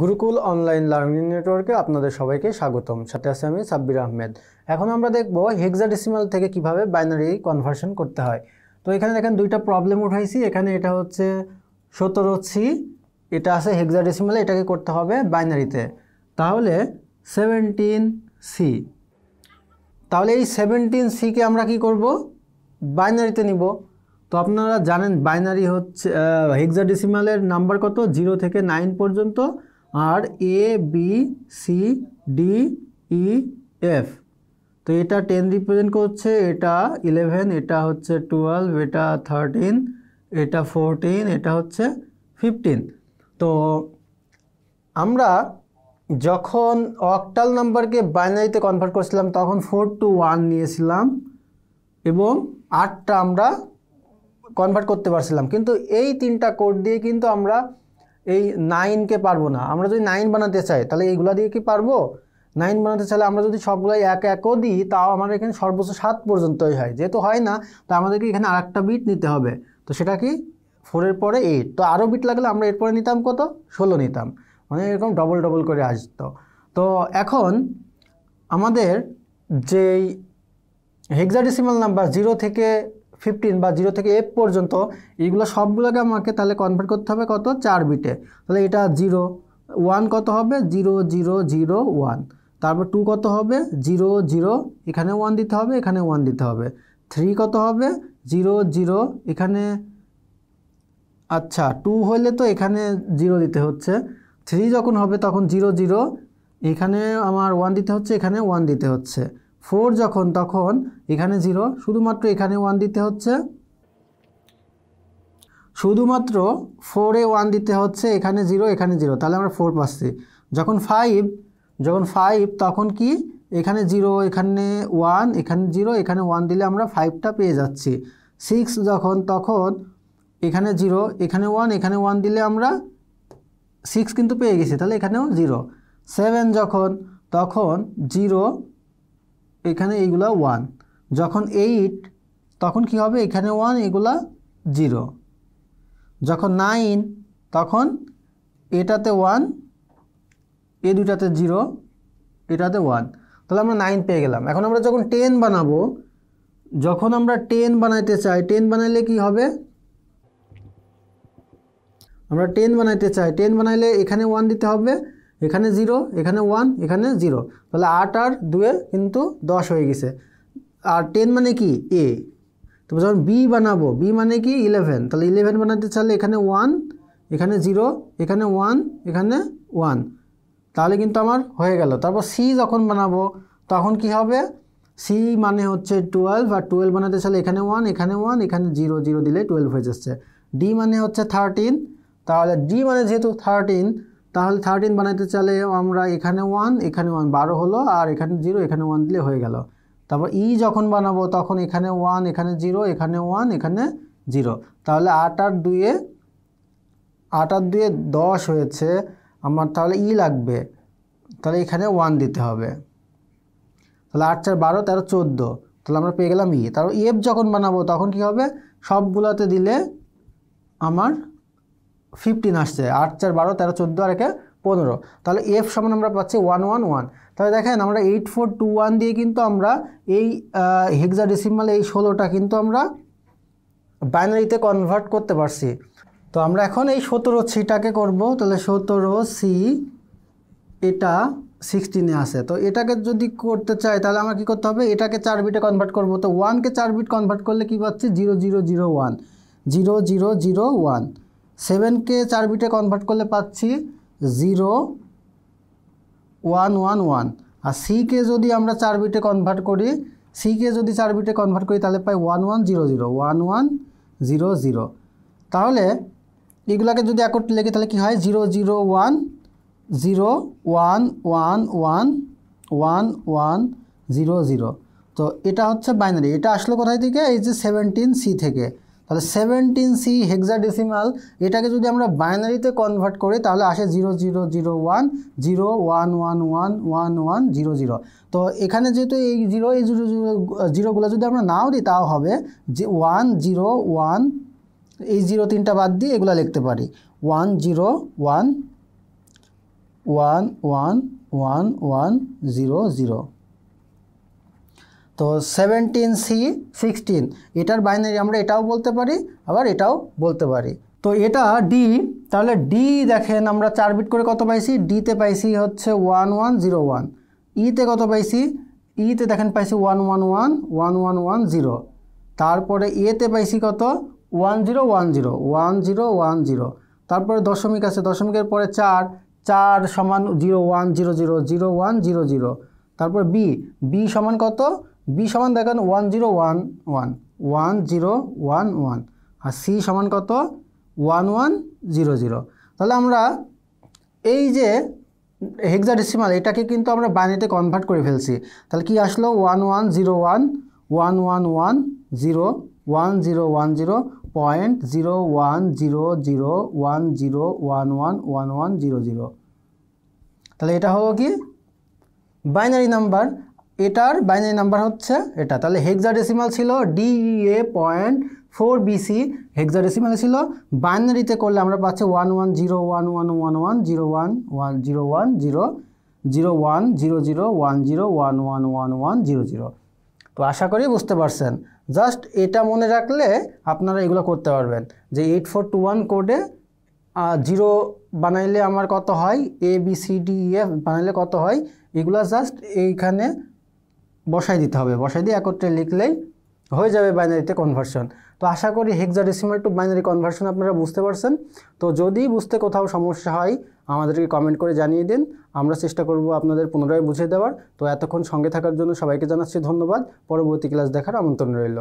Gurukul online learning নেটওয়ার্কে আপনাদের সবাইকে স্বাগতম সাথে আছে আমি সাব্বির আহমেদ এখন আমরা দেখব হেক্সাডেসিমাল থেকে কিভাবে বাইনারি কনভার্সন করতে হয় তো এখানে দেখেন দুইটা প্রবলেম উঠাইছি এখানে এটা হচ্ছে সতেরো সি এটা আছে হেক্সাডেসিমালে এটাকে করতে হবে বাইনারিতে তাহলে সেভেন্টিন সি তাহলে এই সেভেন্টিন সিকে আমরা কি করব বাইনারিতে নিব তো আপনারা জানেন বাইনারি হচ্ছে হেক্সাডেসিমালের নাম্বার কত জিরো থেকে নাইন পর্যন্ত আর A B C D E F তো এটা টেন রিপ্রেজেন্ট করছে এটা ইলেভেন এটা হচ্ছে টুয়েলভ এটা থার্টিন এটা ফোরটিন এটা হচ্ছে ফিফটিন তো আমরা যখন অকটাল নাম্বারকে বাইনারিতে কনভার্ট করেছিলাম তখন ফোর টু ওয়ান নিয়েছিলাম এবং আটটা আমরা কনভার্ট করতে পারছিলাম কিন্তু এই তিনটা কোড দিয়ে কিন্তু আমরা এই নাইনকে পারবো না আমরা যদি নাইন বানাতে চাই তাহলে এইগুলা দিয়ে কি পারবো নাইন বানাতে চাইলে আমরা যদি সবগুলাই এক একও দিই তাও আমাদের এখানে সর্বোচ্চ সাত পর্যন্তই হয় যেহেতু হয় না তো আমাদেরকে এখানে আরেকটা বিট নিতে হবে তো সেটা কি ফোরের পরে এইট তো আরও বিট লাগলে আমরা এরপরে নিতাম কত ষোলো নিতাম মানে এরকম ডবল ডবল করে আসতো তো এখন আমাদের যেই হেক্সাডিসিমাল নাম্বার জিরো থেকে ফিফটিন বা জিরো থেকে এফ পর্যন্ত এইগুলো সবগুলোকে আমাকে তাহলে কনভার্ট করতে হবে কত চার বিটে তাহলে এটা জিরো ওয়ান কত হবে জিরো জিরো জিরো ওয়ান তারপর টু কত হবে জিরো জিরো এখানে ওয়ান দিতে হবে এখানে ওয়ান দিতে হবে থ্রি কত হবে জিরো জিরো এখানে আচ্ছা টু হলে তো এখানে জিরো দিতে হচ্ছে থ্রি যখন হবে তখন জিরো জিরো এখানে আমার ওয়ান দিতে হচ্ছে এখানে ওয়ান দিতে হচ্ছে ফোর যখন তখন এখানে জিরো শুধুমাত্র এখানে ওয়ান দিতে হচ্ছে শুধুমাত্র ফোরে ওয়ান দিতে হচ্ছে এখানে জিরো এখানে জিরো তাহলে আমরা ফোর পাচ্ছি যখন ফাইভ যখন ফাইভ তখন কি এখানে জিরো এখানে ওয়ান এখানে জিরো এখানে ওয়ান দিলে আমরা ফাইভটা পেয়ে যাচ্ছি সিক্স যখন তখন এখানে জিরো এখানে ওয়ান এখানে ওয়ান দিলে আমরা সিক্স কিন্তু পেয়ে গেছি তাহলে এখানেও জিরো সেভেন যখন তখন জিরো এখানে এইগুলা ওয়ান যখন এইট তখন কি হবে এখানে ওয়ান এগুলা জিরো যখন নাইন তখন এটাতে ওয়ান এ দুটাতে জিরো এটাতে ওয়ান তাহলে আমরা নাইন পেয়ে গেলাম এখন আমরা যখন টেন বানাবো যখন আমরা টেন বানাইতে চাই টেন বানাইলে কি হবে আমরা টেন বানাইতে চাই টেন বানাইলে এখানে ওয়ান দিতে হবে এখানে জিরো এখানে ওয়ান এখানে জিরো তাহলে আট আর দুয়ে কিন্তু দশ হয়ে গেছে আর টেন মানে কি এ তো যখন বি বানাবো বি মানে কি ইলেভেন তাহলে ইলেভেন বানাতে চাইলে এখানে ওয়ান এখানে জিরো এখানে ওয়ান এখানে ওয়ান তাহলে কিন্তু আমার হয়ে গেল তারপর সি যখন বানাবো তখন কি হবে সি মানে হচ্ছে টুয়েলভ আর টুয়েলভ বানাতে চাইলে এখানে ওয়ান এখানে ওয়ান এখানে জিরো জিরো দিলে টুয়েলভ হয়ে যাচ্ছে ডি মানে হচ্ছে থার্টিন তাহলে ডি মানে যেহেতু থার্টিন তাহলে থার্টিন বানাইতে চাইলে আমরা এখানে ওয়ান এখানে ওয়ান বারো হলো আর এখানে জিরো এখানে ওয়ান দিলে হয়ে গেল তারপর ই e যখন বানাবো তখন এখানে ওয়ান এখানে জিরো এখানে ওয়ান এখানে জিরো তাহলে আট আর দুয়ে আট আর দুয়ে দশ হয়েছে আমার তাহলে ই e লাগবে তাহলে এখানে ওয়ান দিতে হবে তাহলে আট চার বারো তেরো চোদ্দো তাহলে আমরা পেয়ে গেলাম ই e। তারপর এফ যখন বানাবো তখন কি হবে সবগুলোতে দিলে আমার ফিফটিন আসছে আট চার বারো তেরো চোদ্দো আর একে পনেরো তাহলে এফ সমান আমরা পাচ্ছি ওয়ান ওয়ান ওয়ান তাহলে দেখেন আমরা এইট ফোর টু ওয়ান দিয়ে কিন্তু আমরা এই হেক্সা ডিসিমাল এই ষোলোটা কিন্তু আমরা বাইনারিতে কনভার্ট করতে পারছি তো আমরা এখন এই সতেরো সিটাকে করব তাহলে সতেরো সি এটা সিক্সটিনে আসে তো এটাকে যদি করতে চাই তাহলে আমরা কী করতে হবে এটাকে চার বিটে কনভার্ট করব তো ওয়ানকে চার বিট কনভার্ট করলে কি পাচ্ছি zero zero zero one zero zero zero one সেভেনকে চার বিটে কনভার্ট করলে পাচ্ছি জিরো ওয়ান ওয়ান ওয়ান আর সিকে যদি আমরা চার বিটে কনভার্ট করি সিকে যদি চার বিটে কনভার্ট করি তাহলে পাই one one zero zero one one zero zero তাহলে এগুলাকে যদি একটি লেখি তাহলে কি হয় zero zero one zero one one one one one zero zero তো এটা হচ্ছে বাইনারি এটা আসলো কোথায় থেকে এই যে সেভেন্টিন সি থেকে তাহলে সেভেন্টিন সি হেক্সাডেসিমাল এটাকে যদি আমরা বাইনারিতে কনভার্ট করি তাহলে আসে zero zero zero one zero one one one one one zero zero তো এখানে যেহেতু এই জিরো এই জিরো জিরো জিরোগুলো যদি আমরা নাও দিই তাও হবে যে ওয়ান জিরো ওয়ান এই জিরো তিনটা বাদ দিয়ে এগুলো লিখতে পারি one zero one one one one one zero zero তো সেভেন্টিন সি সিক্সটিন এটার বাইনারি আমরা এটাও বলতে পারি আবার এটাও বলতে পারি তো এটা ডি তাহলে ডি দেখেন আমরা চার বিট করে কত পাইছি ডিতে পাইছি হচ্ছে ওয়ান ওয়ান জিরো ওয়ান ইতে কত পাইছি ইতে e দেখেন পাইছি one one one one one one zero তারপরে এতে পাইছি কত one zero one zero one zero one zero তারপরে দশমিক আছে দশমিকের পরে চার চার সমান zero one zero zero zero one zero zero তারপর বি বি সমান কত বি সমান দেখেন one zero one one one zero one one আর সি সমান কত ওয়ান ওয়ান জিরো জিরো তাহলে আমরা এই যে হেক্সা ডিসিমাল এটাকে কিন্তু আমরা বাইনারিতে কনভার্ট করে ফেলছি তাহলে কি আসলো one one zero one one one one zero one zero one zero point zero one zero zero one zero one one one one zero zero তাহলে এটা হলো কি বাইনারি নাম্বার এটার বাইনারি নাম্বার হচ্ছে এটা তাহলে হেক্সাডেসিমাল ছিল DA point four BC hexadecimal ছিল বাইনারিতে করলে আমরা পাচ্ছি one one zero one one one one zero one one zero one zero zero one zero zero one zero one one one one zero zero তো আশা করি বুঝতে পারছেন জাস্ট এটা মনে রাখলে আপনারা এগুলো করতে পারবেন যে এইট ফোর টু ওয়ান কোডে জিরো বানাইলে আমার কত হয় A B C D F বানাইলে কত হয় এগুলো জাস্ট এইখানে বসাই দিতে হবে বসাই দিয়ে একত্রে লিখলেই হয়ে যাবে বাইনারিতে কনভার্সন তো আশা করি হেক্সাডেসিমাল টু বাইনারি কনভার্সন আপনারা বুঝতে পারছেন তো যদি বুঝতে কোথাও সমস্যা হয় আমাদেরকে কমেন্ট করে জানিয়ে দিন আমরা চেষ্টা করব আপনাদের পুনরায় বুঝিয়ে দেওয়ার তো এতক্ষণ সঙ্গে থাকার জন্য সবাইকে জানাচ্ছি ধন্যবাদ পরবর্তী ক্লাস দেখার আমন্ত্রণ রইল